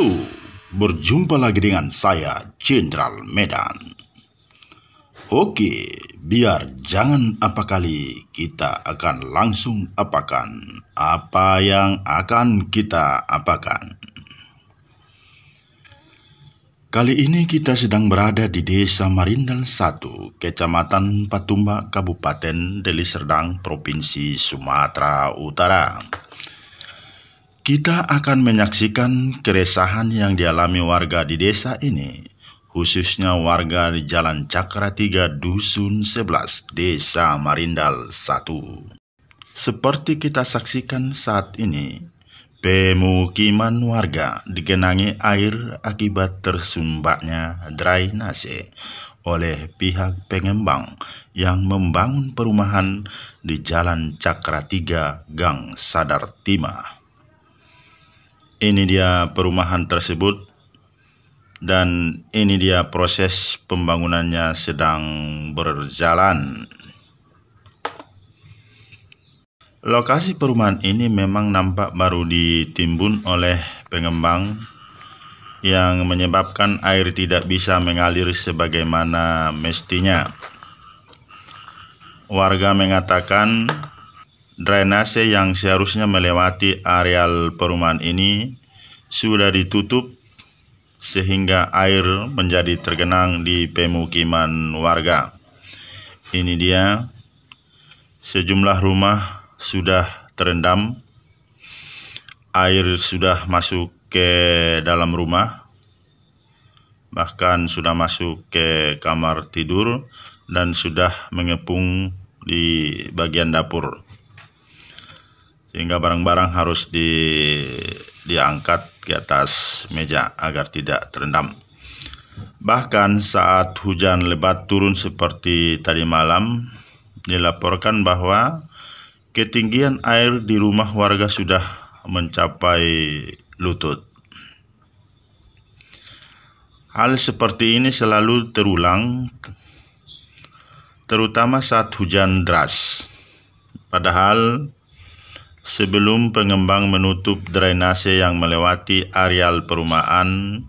Halo, berjumpa lagi dengan saya, Jenderal Medan. Oke, biar jangan apa kali kita akan langsung apakan apa yang akan kita apakan. Kali ini kita sedang berada di Desa Marindal 1, Kecamatan Patumba, Kabupaten Deli Serdang, Provinsi Sumatera Utara. Kita akan menyaksikan keresahan yang dialami warga di desa ini, khususnya warga di Jalan Cakra 3 Dusun 11, Desa Marindal 1. Seperti kita saksikan saat ini, pemukiman warga digenangi air akibat tersumbatnya drainase oleh pihak pengembang yang membangun perumahan di Jalan Cakra 3 Gang Sadar Timah ini dia perumahan tersebut dan ini dia proses pembangunannya sedang berjalan. Lokasi perumahan ini memang nampak baru ditimbun oleh pengembang yang menyebabkan air tidak bisa mengalir sebagaimana mestinya. Warga mengatakan drainase yang seharusnya melewati areal perumahan ini sudah ditutup sehingga air menjadi tergenang di pemukiman warga. Ini dia, sejumlah rumah sudah terendam, air sudah masuk ke dalam rumah, bahkan sudah masuk ke kamar tidur dan sudah mengepung di bagian dapur sehingga barang-barang harus di diangkat ke atas meja agar tidak terendam. Bahkan saat hujan lebat turun seperti tadi malam, dilaporkan bahwa ketinggian air di rumah warga sudah mencapai lutut. Hal seperti ini selalu terulang, terutama saat hujan deras. Padahal sebelum pengembang menutup drainase yang melewati areal perumahan,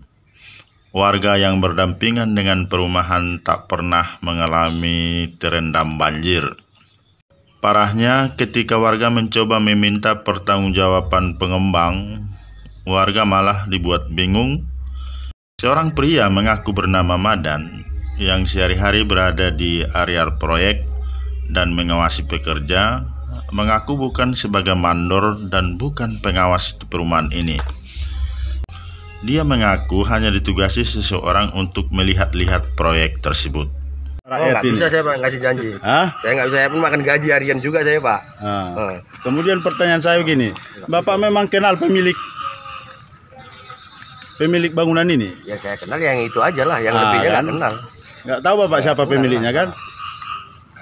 warga yang berdampingan dengan perumahan tak pernah mengalami terendam banjir. Parahnya, ketika warga mencoba meminta pertanggungjawaban pengembang, warga malah dibuat bingung. Seorang pria mengaku bernama Madan yang sehari-hari berada di areal proyek dan mengawasi pekerja mengaku bukan sebagai mandor dan bukan pengawas di perumahan ini. Dia mengaku hanya ditugasi seseorang untuk melihat-lihat proyek tersebut. Oh, nggak bisa saya pak ngasih janji. Hah? Saya nggak bisa saya pun makan gaji harian juga saya pak. Nah. Hmm. Kemudian pertanyaan saya begini, bapak memang kenal pemilik pemilik bangunan ini? Ya saya kenal yang itu aja lah, yang nah, lebihnya kan? kenal. Nggak tahu bapak siapa pemiliknya kan?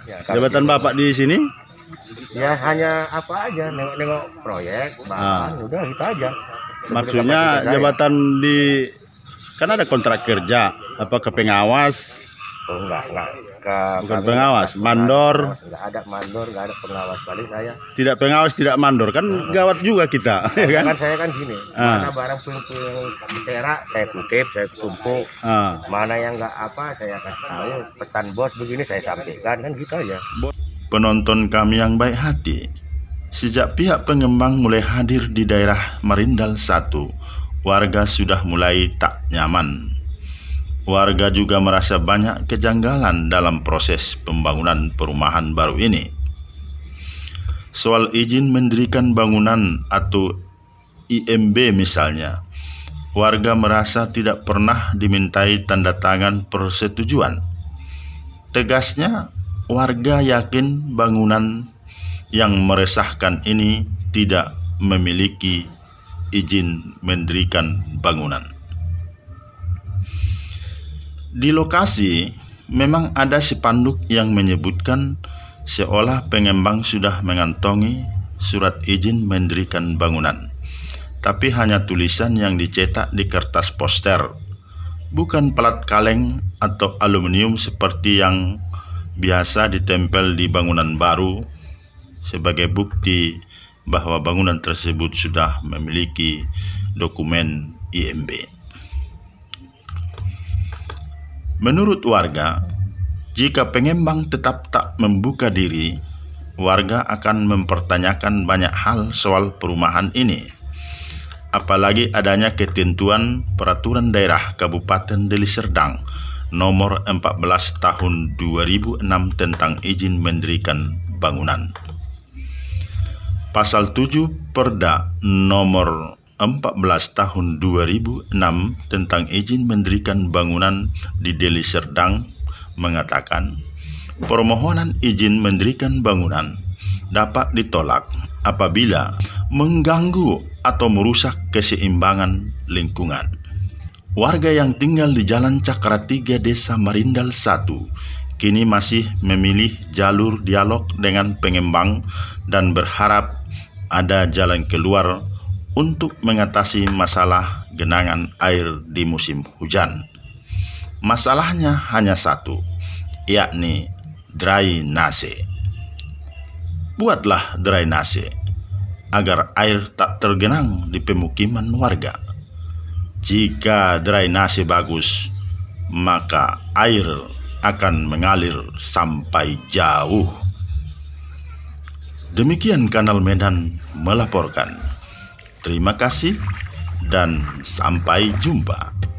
Ya, Jabatan gitu. bapak di sini? ya hanya apa aja nengok-nengok proyek bahan nah. udah kita gitu aja maksudnya jabatan di kan ada kontrak kerja apa ke pengawas oh enggak enggak ke bukan pengawas pengawas mandor enggak ada mandor enggak ada pengawas paling saya tidak pengawas tidak mandor kan nah. gawat juga kita ah, ya kan? kan saya kan gini uh. mana barang punya serak saya kutip saya tumpuk uh. mana yang enggak apa saya kasih tahu pesan bos begini saya sampaikan kan gitu aja bos penonton kami yang baik hati. Sejak pihak pengembang mulai hadir di daerah Merindal 1, warga sudah mulai tak nyaman. Warga juga merasa banyak kejanggalan dalam proses pembangunan perumahan baru ini. Soal izin mendirikan bangunan atau IMB misalnya, warga merasa tidak pernah dimintai tanda tangan persetujuan. Tegasnya, warga yakin bangunan yang meresahkan ini tidak memiliki izin mendirikan bangunan. Di lokasi memang ada sepanduk yang menyebutkan seolah pengembang sudah mengantongi surat izin mendirikan bangunan. Tapi hanya tulisan yang dicetak di kertas poster, bukan pelat kaleng atau aluminium seperti yang biasa ditempel di bangunan baru sebagai bukti bahwa bangunan tersebut sudah memiliki dokumen IMB. Menurut warga, jika pengembang tetap tak membuka diri, warga akan mempertanyakan banyak hal soal perumahan ini. Apalagi adanya ketentuan peraturan daerah Kabupaten Deli Serdang nomor 14 tahun 2006 tentang izin mendirikan bangunan. Pasal 7 Perda nomor 14 tahun 2006 tentang izin mendirikan bangunan di Deli Serdang mengatakan permohonan izin mendirikan bangunan dapat ditolak apabila mengganggu atau merusak keseimbangan lingkungan. Warga yang tinggal di Jalan Cakra 3 Desa Marindal 1 kini masih memilih jalur dialog dengan pengembang dan berharap ada jalan keluar untuk mengatasi masalah genangan air di musim hujan. Masalahnya hanya satu, yakni drainase. Buatlah drainase agar air tak tergenang di pemukiman warga. Jika drainase bagus, maka air akan mengalir sampai jauh. Demikian kanal Medan melaporkan. Terima kasih dan sampai jumpa.